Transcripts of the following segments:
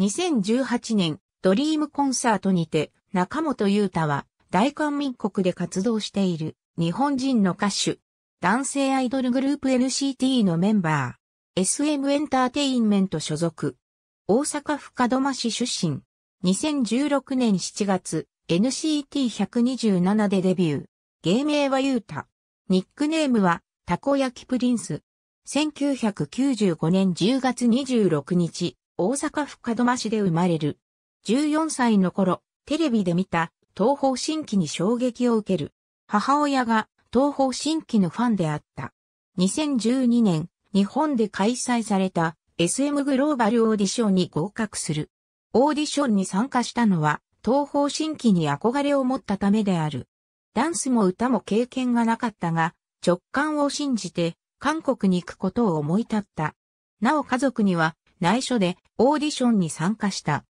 2018年、ドリームコンサートにて、中本優太は、大韓民国で活動している、日本人の歌手、男性アイドルグループ NCT のメンバー、SM エンターテインメント所属、大阪府門真市出身、2016年7月、NCT127 でデビュー、芸名は優太、ニックネームは、たこ焼きプリンス、1995年10月26日、大阪府門真市で生まれる。14歳の頃、テレビで見た東方新規に衝撃を受ける。母親が東方新規のファンであった。2012年、日本で開催された SM グローバルオーディションに合格する。オーディションに参加したのは、東方新規に憧れを持ったためである。ダンスも歌も経験がなかったが、直感を信じて、韓国に行くことを思い立った。なお家族には、内緒でオーディションに参加した。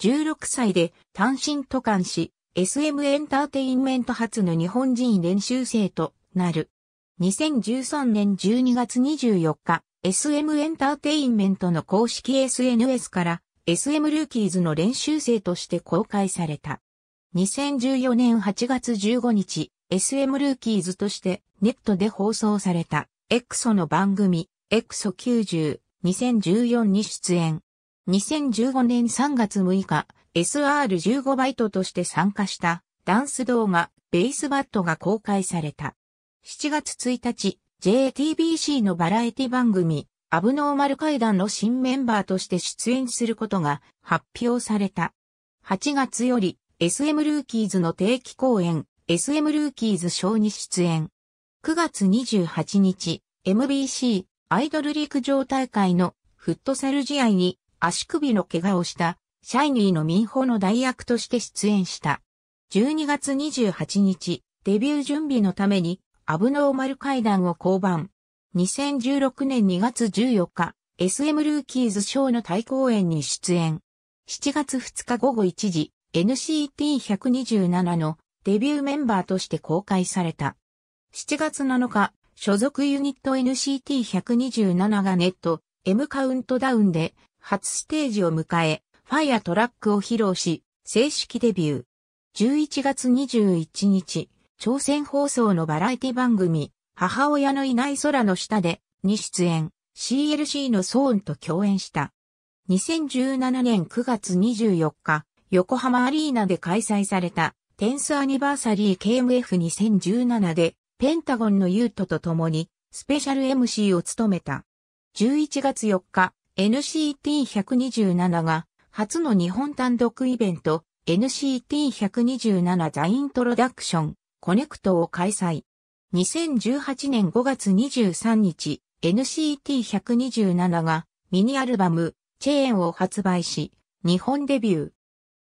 16歳で単身渡韓し、SM エンターテインメント初の日本人練習生となる。2013年12月24日、SM エンターテインメントの公式 SNS から SM ルーキーズの練習生として公開された。2014年8月15日、SM ルーキーズとしてネットで放送されたエクソの番組エクソ90 2014に出演。2015年3月6日、SR15 バイトとして参加したダンス動画ベースバットが公開された。7月1日、JTBC のバラエティ番組アブノーマル階段の新メンバーとして出演することが発表された。8月より SM ルーキーズの定期公演 SM ルーキーズショーに出演。9月28日、MBC アイドル陸上大会のフットサル試合に足首の怪我をしたシャイニーの民法の代役として出演した。12月28日、デビュー準備のためにアブノーマル階段を降板。2016年2月14日、SM ルーキーズショーの対公演に出演。7月2日午後1時、NCT127 のデビューメンバーとして公開された。7月7日、所属ユニット NCT127 がネット M カウントダウンで初ステージを迎え、ファイアトラックを披露し、正式デビュー。11月21日、朝鮮放送のバラエティ番組、母親のいない空の下で、に出演、CLC のソーンと共演した。2017年9月24日、横浜アリーナで開催された、テンスアニバーサリー KMF2017 で、ペンタゴンのユートと共に、スペシャル MC を務めた。11月4日、NCT127 が、初の日本単独イベント、NCT127 ザイントロダクション、コネクトを開催。2018年5月23日、NCT127 がミニアルバム、チェーンを発売し、日本デビュ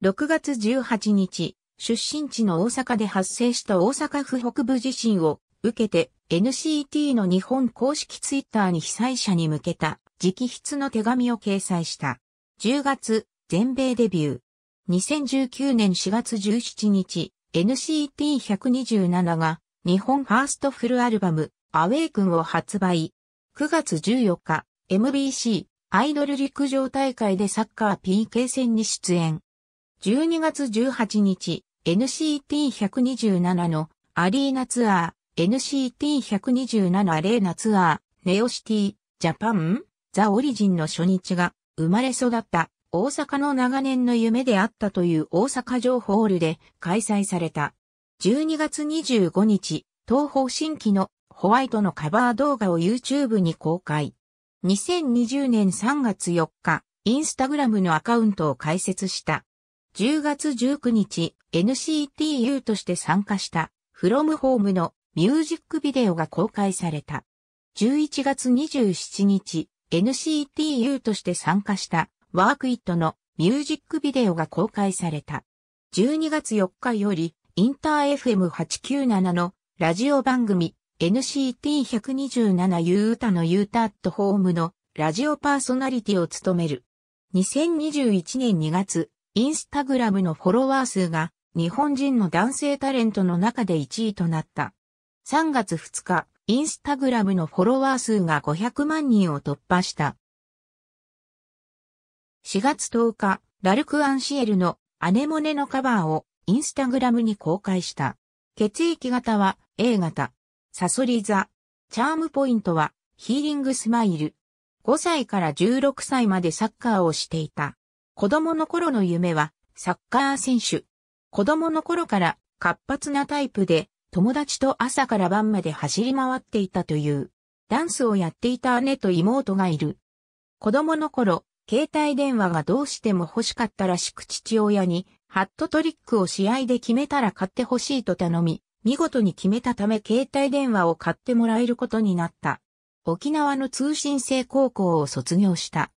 ー。6月18日、出身地の大阪で発生した大阪府北部地震を受けて NCT の日本公式ツイッターに被災者に向けた直筆の手紙を掲載した。10月、全米デビュー。2019年4月17日、NCT127 が日本ファーストフルアルバム、アウェイクンを発売。9月14日、MBC、アイドル陸上大会でサッカー PK 戦に出演。12月18日、NCT127 のアリーナツアー、NCT127 アレーナツアー、ネオシティ、ジャパン、ザ・オリジンの初日が生まれ育った大阪の長年の夢であったという大阪城ホールで開催された。12月25日、東方新規のホワイトのカバー動画を YouTube に公開。2020年3月4日、インスタグラムのアカウントを開設した。10月19日、NCTU として参加した、フロムホームのミュージックビデオが公開された。11月27日、NCTU として参加したワークイットのミュージックビデオが公開された。12月4日よりインター FM897 のラジオ番組 NCT127 u 歌タの U タットホームのラジオパーソナリティを務める。2021年2月、インスタグラムのフォロワー数が日本人の男性タレントの中で1位となった。3月2日、インスタグラムのフォロワー数が500万人を突破した。4月10日、ラルク・アンシエルのアネモネのカバーをインスタグラムに公開した。血液型は A 型。サソリ座。チャームポイントはヒーリングスマイル。5歳から16歳までサッカーをしていた。子供の頃の夢はサッカー選手。子供の頃から活発なタイプで友達と朝から晩まで走り回っていたという。ダンスをやっていた姉と妹がいる。子供の頃、携帯電話がどうしても欲しかったらしく父親に、ハットトリックを試合で決めたら買ってほしいと頼み、見事に決めたため携帯電話を買ってもらえることになった。沖縄の通信制高校を卒業した。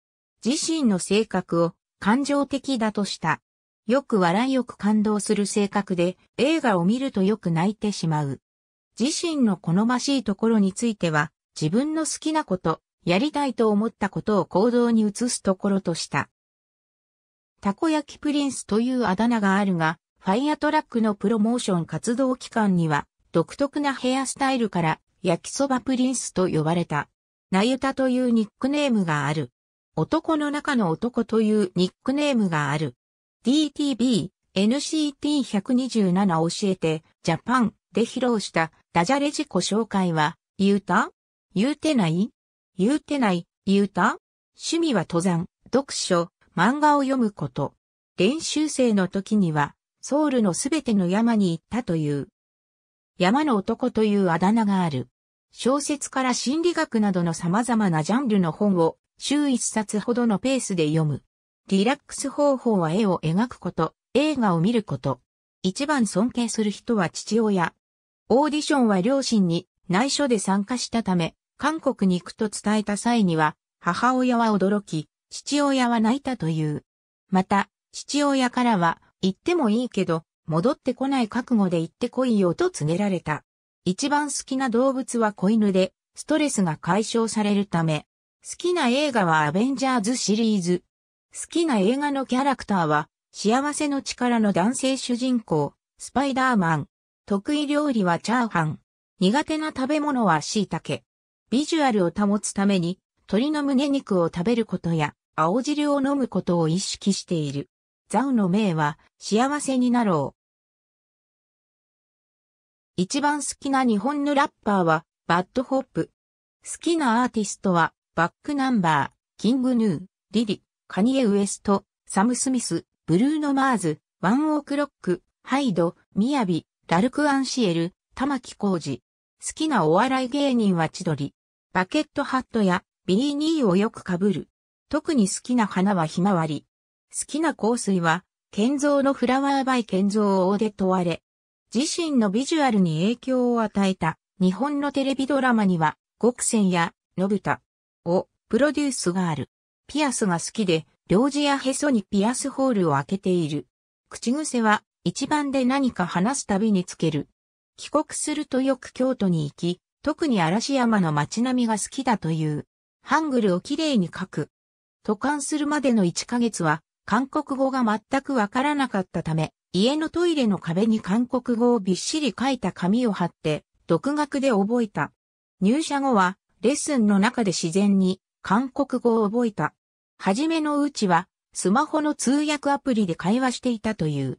自身の性格を感情的だとした。よく笑いよく感動する性格で、映画を見るとよく泣いてしまう。自身の好ましいところについては、自分の好きなこと、やりたいと思ったことを行動に移すところとした。たこ焼きプリンスというあだ名があるが、ファイアトラックのプロモーション活動期間には、独特なヘアスタイルから、焼きそばプリンスと呼ばれた。なゆたというニックネームがある。男の中の男というニックネームがある。DTB、NCT127 教えて、ジャパンで披露したダジャレ自己紹介は、言うた言うてない言うてない言うた趣味は登山、読書、漫画を読むこと。練習生の時には、ソウルのすべての山に行ったという。山の男というあだ名がある。小説から心理学などの様々なジャンルの本を週一冊ほどのペースで読む。リラックス方法は絵を描くこと、映画を見ること。一番尊敬する人は父親。オーディションは両親に内緒で参加したため、韓国に行くと伝えた際には、母親は驚き、父親は泣いたという。また、父親からは、行ってもいいけど、戻ってこない覚悟で行ってこいよと告げられた。一番好きな動物は子犬で、ストレスが解消されるため、好きな映画はアベンジャーズシリーズ、好きな映画のキャラクターは、幸せの力の男性主人公、スパイダーマン。得意料理はチャーハン。苦手な食べ物は椎茸。ビジュアルを保つために、鶏の胸肉を食べることや、青汁を飲むことを意識している。ザウの名は、幸せになろう。一番好きな日本のラッパーは、バッドホップ。好きなアーティストは、バックナンバー、キングヌー、リリ。カニエ・ウエスト、サム・スミス、ブルーノ・マーズ、ワン・オークロック、ハイド、ミヤビ、ラルク・アンシエル、玉木浩二。好きなお笑い芸人は千鳥。バケットハットやビリーニーをよくかぶる。特に好きな花はひまわり。好きな香水は、建造のフラワーバイ建造をで問われ。自身のビジュアルに影響を与えた日本のテレビドラマには、極戦や、のぶたをプロデュースがある。ピアスが好きで、両事やへそにピアスホールを開けている。口癖は、一番で何か話すたびにつける。帰国するとよく京都に行き、特に嵐山の街並みが好きだという。ハングルをきれいに書く。渡韓するまでの1ヶ月は、韓国語が全くわからなかったため、家のトイレの壁に韓国語をびっしり書いた紙を貼って、独学で覚えた。入社後は、レッスンの中で自然に、韓国語を覚えた。はじめのうちは、スマホの通訳アプリで会話していたという。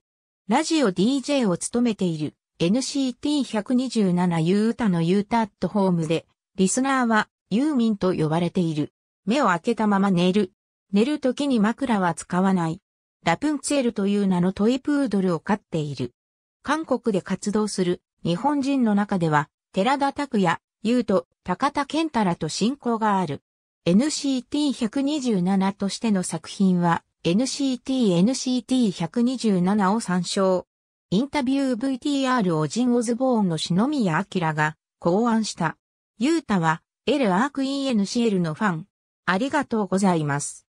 ラジオ DJ を務めている NCT127 ユータのユータットホームで、リスナーはユーミンと呼ばれている。目を開けたまま寝る。寝る時に枕は使わない。ラプンツェルという名のトイプードルを飼っている。韓国で活動する日本人の中では、寺田拓也、優と高田健太らと親交がある。NCT127 としての作品は NCT-NCT127 を参照。インタビュー VTR をジン・オズボーンの篠宮明が考案した。ユータは L アーク ENCL のファン。ありがとうございます。